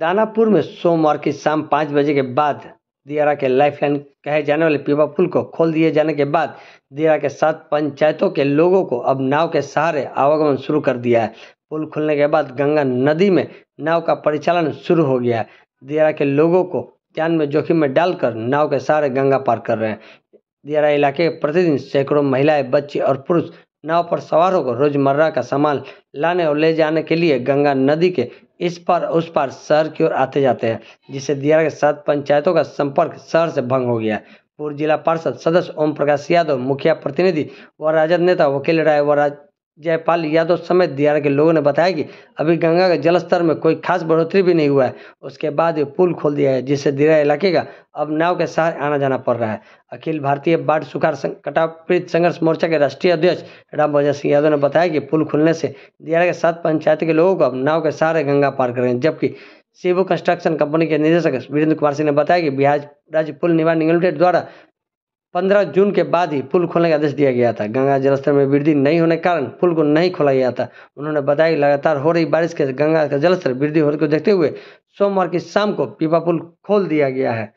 दानापुर में सोमवार की शाम पाँच बजे के बाद दियारा के लाइफलाइन कहे जाने वाले पीवा पुल को खोल दिए जाने के बाद दियारा के सात पंचायतों के लोगों को अब नाव के सहारे आवागमन शुरू कर दिया है पुल खुलने के बाद गंगा नदी में नाव का परिचालन शुरू हो गया है दियारा के लोगों को जान में जोखिम में डालकर नाव के सहारे गंगा पार कर रहे हैं दियारा इलाके प्रतिदिन सैकड़ों महिलाएं बच्चे और पुरुष नाव पर सवारों को रोजमर्रा का सामान लाने और ले जाने के लिए गंगा नदी के इस पार उस पार शहर की ओर आते जाते हैं जिससे दियारा के सात पंचायतों का संपर्क शहर से भंग हो गया पूर्व जिला पार्षद सदस्य ओम प्रकाश यादव मुखिया प्रतिनिधि व राजद नेता वकील राय व राज जयपाल यादव समेत दियारा के लोगों ने बताया कि अभी गंगा के जलस्तर में कोई खास बढ़ोतरी भी नहीं हुआ है उसके बाद ये पुल खोल दिया है जिससे दियारा इलाके का अब नाव के सहारे आना जाना पड़ रहा है अखिल भारतीय बाढ़ सुखार कटापीड़ित संघर्ष मोर्चा के राष्ट्रीय अध्यक्ष राम भजन सिंह यादव ने बताया कि पुल खुलने से दियारा के सात पंचायत के लोगों को अब नाव के सहारे गंगा पार करेंगे जबकि सेबो कंस्ट्रक्शन कंपनी के निदेशक वीरेंद्र कुमार सिंह ने बताया कि बिहार राज्य पुल निर्माण निगम लिमिटेड द्वारा पंद्रह जून के बाद ही पुल खोलने का आदेश दिया गया था गंगा जलस्तर में वृद्धि नहीं होने के कारण पुल को नहीं खोला गया था उन्होंने बताया लगातार हो रही बारिश के गंगा का जलस्तर वृद्धि होने को देखते हुए सोमवार की शाम को पीपा पुल खोल दिया गया है